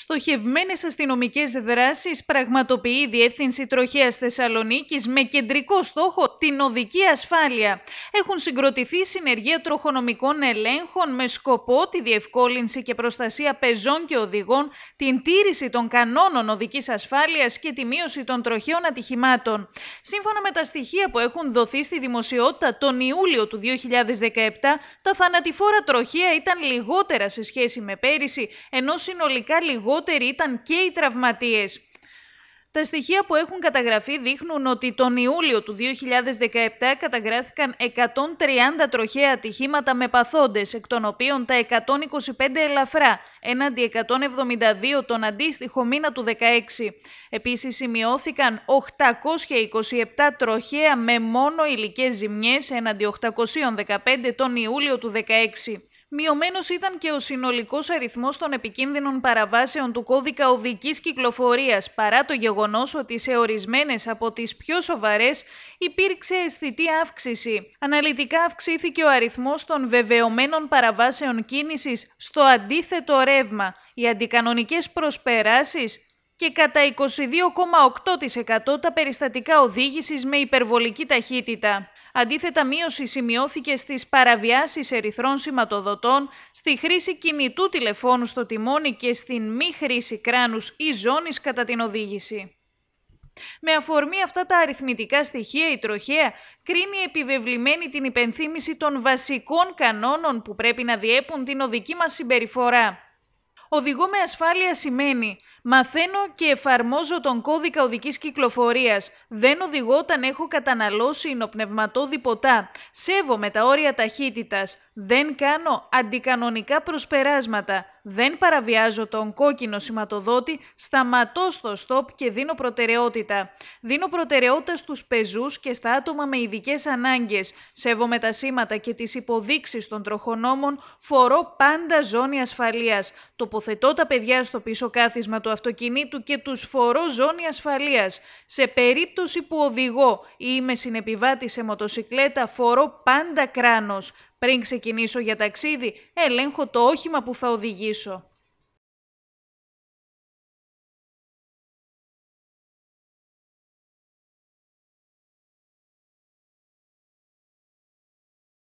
Στοχευμένες αστυνομικές δράσεις πραγματοποιεί η Διεύθυνση Τροχέας Θεσσαλονίκης με κεντρικό στόχο την οδική ασφάλεια. Έχουν συγκροτηθεί συνεργεία τροχονομικών ελέγχων με σκοπό τη διευκόλυνση και προστασία πεζών και οδηγών, την τήρηση των κανόνων οδικής ασφάλειας και τη μείωση των τροχαίων ατυχημάτων. Σύμφωνα με τα στοιχεία που έχουν δοθεί στη δημοσιότητα τον Ιούλιο του 2017, τα θανατηφόρα τροχεία ήταν λιγότερα σε σχέση με πέρυσι, ενώ συνολικά λιγότερα λιγότεροι ήταν και οι τραυματίες. Τα στοιχεία που έχουν καταγραφεί δείχνουν ότι τον Ιούλιο του 2017 καταγράφηκαν 130 τροχαία ατυχήματα με παθόντες, εκ των οποίων τα 125 ελαφρά, έναντι 172 τον αντίστοιχο μήνα του 2016. Επίσης σημειώθηκαν 827 τροχαία με μόνο υλικές ζημιές, έναντι 815 τον Ιούλιο του 2016. Μειωμένος ήταν και ο συνολικός αριθμός των επικίνδυνων παραβάσεων του κώδικα οδικής κυκλοφορίας, παρά το γεγονός ότι σε ορισμένες από τις πιο σοβαρές υπήρξε αισθητή αύξηση. Αναλυτικά αυξήθηκε ο αριθμός των βεβαιωμένων παραβάσεων κίνησης στο αντίθετο ρεύμα, οι αντικανονικές προσπεράσεις και κατά 22,8% τα περιστατικά οδήγησης με υπερβολική ταχύτητα. Αντίθετα, μείωση σημειώθηκε στις παραβιάσεις ερυθρών σηματοδοτών, στη χρήση κινητού τηλεφώνου στο τιμόνι και στην μη χρήση κράνους ή ζώνης κατά την οδήγηση. Με αφορμή αυτά τα αριθμητικά στοιχεία, η τροχέα κρίνει επιβεβλημένη την υπενθύμηση των βασικών κανόνων που πρέπει να διέπουν την οδική μας συμπεριφορά. Οδηγώ με ασφάλεια σημαίνει μαθαίνω και εφαρμόζω τον κώδικα οδικής κυκλοφορίας. Δεν οδηγώ όταν έχω καταναλώσει υνοπνευματόδη ποτά. Σέβομαι τα όρια ταχύτητας. Δεν κάνω αντικανονικά προσπεράσματα δεν παραβιάζω τον κόκκινο σηματοδότη, σταματώ στο στόπ και δίνω προτεραιότητα. Δίνω προτεραιότητα στους πεζούς και στα άτομα με ειδικές ανάγκες. Σέβομαι τα σήματα και τις υποδείξεις των τροχονόμων, φορώ πάντα ζώνη ασφαλείας. Τοποθετώ τα παιδιά στο πίσω κάθισμα του αυτοκινήτου και τους φορώ ζώνη ασφαλείας. Σε περίπτωση που οδηγώ ή είμαι συνεπιβάτη σε μοτοσικλέτα, φορώ πάντα κράνος. Πριν ξεκινήσω για ταξίδι, ελέγχω το όχημα που θα οδηγήσω.